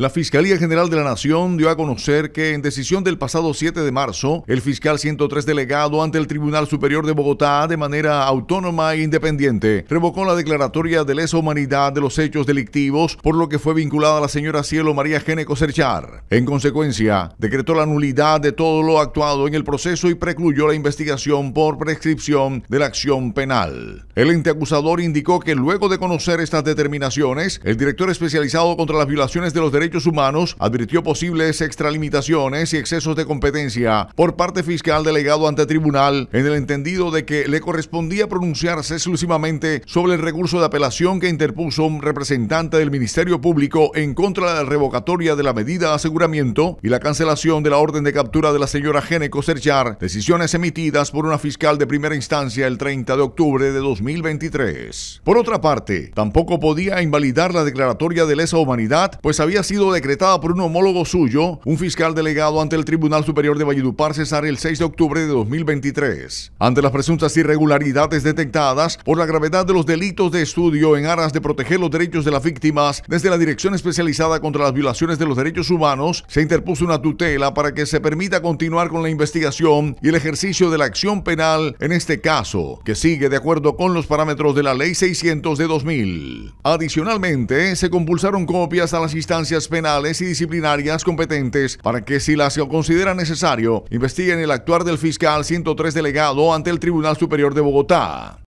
La Fiscalía General de la Nación dio a conocer que en decisión del pasado 7 de marzo, el fiscal 103 delegado ante el Tribunal Superior de Bogotá de manera autónoma e independiente revocó la declaratoria de lesa humanidad de los hechos delictivos por lo que fue vinculada a la señora Cielo María Geneco Serchar. En consecuencia, decretó la nulidad de todo lo actuado en el proceso y precluyó la investigación por prescripción de la acción penal. El ente acusador indicó que luego de conocer estas determinaciones, el director especializado contra las violaciones de los derechos Derechos Humanos advirtió posibles extralimitaciones y excesos de competencia por parte fiscal delegado ante tribunal en el entendido de que le correspondía pronunciarse exclusivamente sobre el recurso de apelación que interpuso un representante del Ministerio Público en contra de la revocatoria de la medida de aseguramiento y la cancelación de la orden de captura de la señora Geneco Serchar, decisiones emitidas por una fiscal de primera instancia el 30 de octubre de 2023. Por otra parte, tampoco podía invalidar la declaratoria de lesa humanidad, pues había sido decretada por un homólogo suyo, un fiscal delegado ante el Tribunal Superior de Valledupar Cesar el 6 de octubre de 2023. Ante las presuntas irregularidades detectadas por la gravedad de los delitos de estudio en aras de proteger los derechos de las víctimas, desde la Dirección Especializada contra las Violaciones de los Derechos Humanos se interpuso una tutela para que se permita continuar con la investigación y el ejercicio de la acción penal en este caso, que sigue de acuerdo con los parámetros de la Ley 600 de 2000. Adicionalmente, se compulsaron copias a las instancias penales y disciplinarias competentes para que, si las considera necesario, investiguen el actuar del fiscal 103 delegado ante el Tribunal Superior de Bogotá.